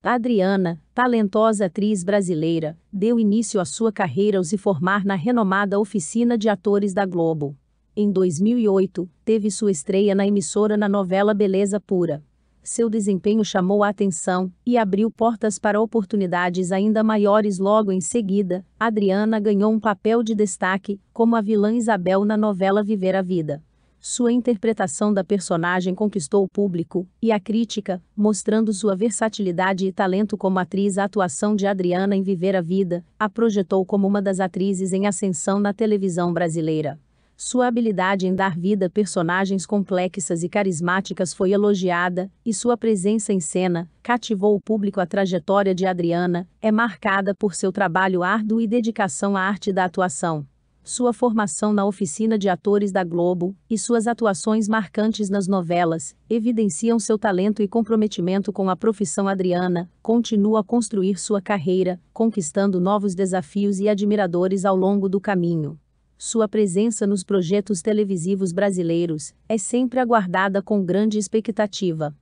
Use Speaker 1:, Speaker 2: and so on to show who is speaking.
Speaker 1: Adriana, talentosa atriz brasileira, deu início à sua carreira ao se formar na renomada Oficina de Atores da Globo. Em 2008, teve sua estreia na emissora na novela Beleza Pura. Seu desempenho chamou a atenção e abriu portas para oportunidades ainda maiores. Logo em seguida, Adriana ganhou um papel de destaque como a vilã Isabel na novela Viver a Vida. Sua interpretação da personagem conquistou o público e a crítica, mostrando sua versatilidade e talento como atriz. A atuação de Adriana em Viver a Vida a projetou como uma das atrizes em ascensão na televisão brasileira. Sua habilidade em dar vida a personagens complexas e carismáticas foi elogiada, e sua presença em cena cativou o público. A trajetória de Adriana é marcada por seu trabalho árduo e dedicação à arte da atuação sua formação na oficina de atores da Globo e suas atuações marcantes nas novelas evidenciam seu talento e comprometimento com a profissão. Adriana continua a construir sua carreira, conquistando novos desafios e admiradores ao longo do caminho. Sua presença nos projetos televisivos brasileiros é sempre aguardada com grande expectativa.